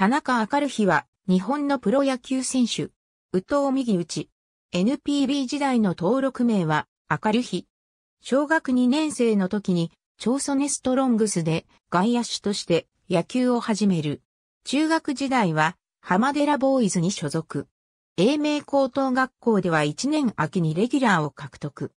田中明る日は、日本のプロ野球選手、宇藤右ち。NPB 時代の登録名は、明る日。小学2年生の時に、長ソネストロングスで外野手として野球を始める。中学時代は、浜寺ボーイズに所属。英明高等学校では1年秋にレギュラーを獲得。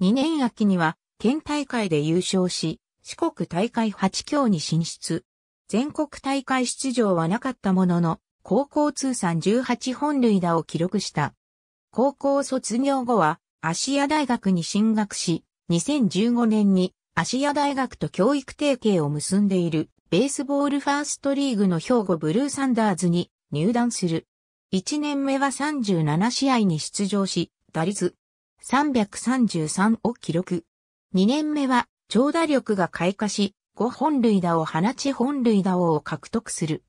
2年秋には、県大会で優勝し、四国大会8強に進出。全国大会出場はなかったものの、高校通算18本塁打を記録した。高校卒業後は、芦屋大学に進学し、2015年に芦屋大学と教育提携を結んでいる、ベースボールファーストリーグの兵庫ブルーサンダーズに入団する。1年目は37試合に出場し、打率333を記録。2年目は長打力が開花し、5本塁打を放ち本塁打王を獲得する。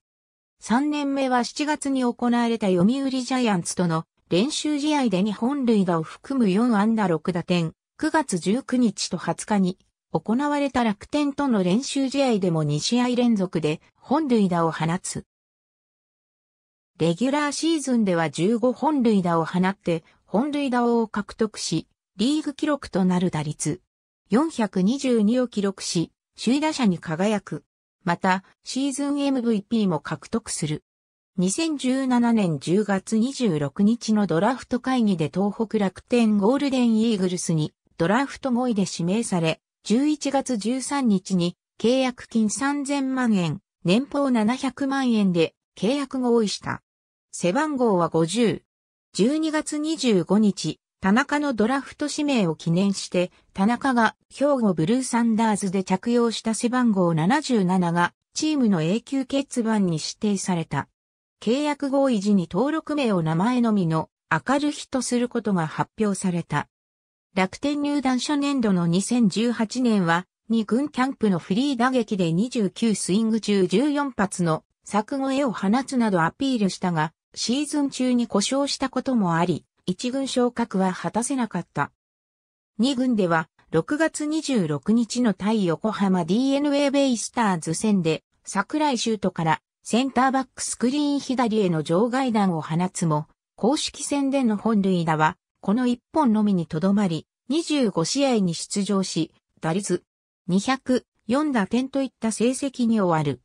3年目は7月に行われた読売ジャイアンツとの練習試合で2本塁打を含む4安打6打点、9月19日と20日に行われた楽天との練習試合でも2試合連続で本塁打を放つ。レギュラーシーズンでは15本塁打を放って本塁打王を獲得し、リーグ記録となる打率422を記録し、首位打者に輝く。また、シーズン MVP も獲得する。2017年10月26日のドラフト会議で東北楽天ゴールデンイーグルスにドラフト5位で指名され、11月13日に契約金3000万円、年俸700万円で契約合意した。背番号は50。12月25日、田中のドラフト指名を記念して、田中が兵庫ブルーサンダーズで着用した背番号77がチームの永久欠番に指定された。契約合意時に登録名を名前のみの明る日とすることが発表された。楽天入団初年度の2018年は、2軍キャンプのフリー打撃で29スイング中14発の柵声を放つなどアピールしたが、シーズン中に故障したこともあり、一軍昇格は果たせなかった。二軍では、6月26日の対横浜 DNA ベイスターズ戦で、桜井修斗からセンターバックスクリーン左への場外弾を放つも、公式戦での本塁打は、この1本のみにとどまり、25試合に出場し、打率204打点といった成績に終わる。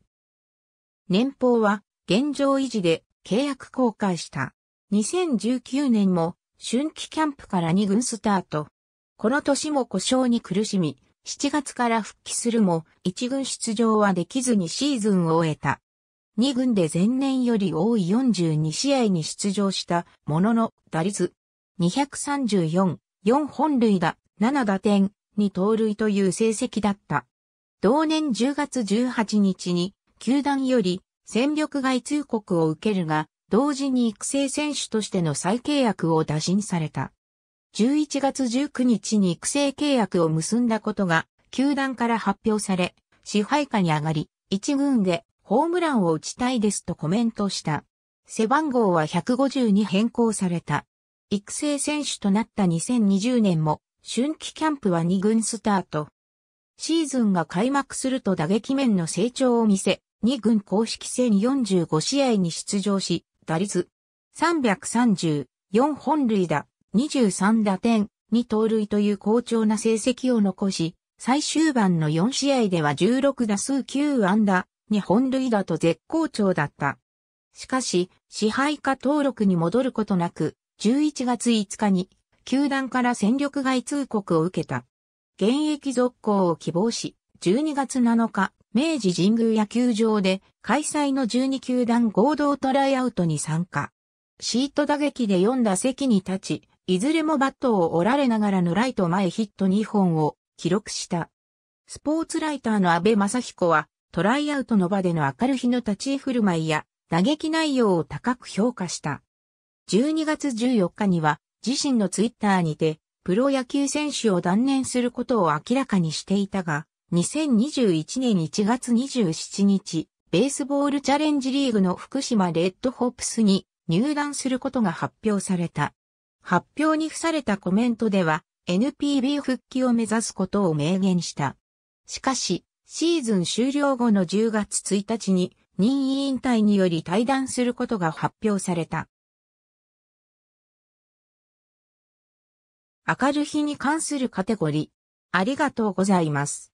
年俸は現状維持で契約更改した。2019年も春季キャンプから2軍スタート。この年も故障に苦しみ、7月から復帰するも1軍出場はできずにシーズンを終えた。2軍で前年より多い42試合に出場したものの打率234、4本塁打、7打点、に盗塁という成績だった。同年10月18日に球団より戦力外通告を受けるが、同時に育成選手としての再契約を打診された。11月19日に育成契約を結んだことが、球団から発表され、支配下に上がり、一軍でホームランを打ちたいですとコメントした。背番号は150に変更された。育成選手となった2020年も、春季キャンプは2軍スタート。シーズンが開幕すると打撃面の成長を見せ、2軍公式戦45試合に出場し、打率、334本塁打、23打点、2盗塁という好調な成績を残し、最終盤の4試合では16打数9安打、2本塁打と絶好調だった。しかし、支配下登録に戻ることなく、11月5日に、球団から戦力外通告を受けた。現役続行を希望し、12月7日、明治神宮野球場で開催の12球団合同トライアウトに参加。シート打撃で4打席に立ち、いずれもバットを折られながらのライト前ヒット2本を記録した。スポーツライターの安倍正彦は、トライアウトの場での明る日の立ち居振る舞いや、打撃内容を高く評価した。12月14日には、自身のツイッターにて、プロ野球選手を断念することを明らかにしていたが、2021年1月27日、ベースボールチャレンジリーグの福島レッドホップスに入団することが発表された。発表に付されたコメントでは、NPB 復帰を目指すことを明言した。しかし、シーズン終了後の10月1日に、任意引退により退団することが発表された。明る日に関するカテゴリー。ありがとうございます。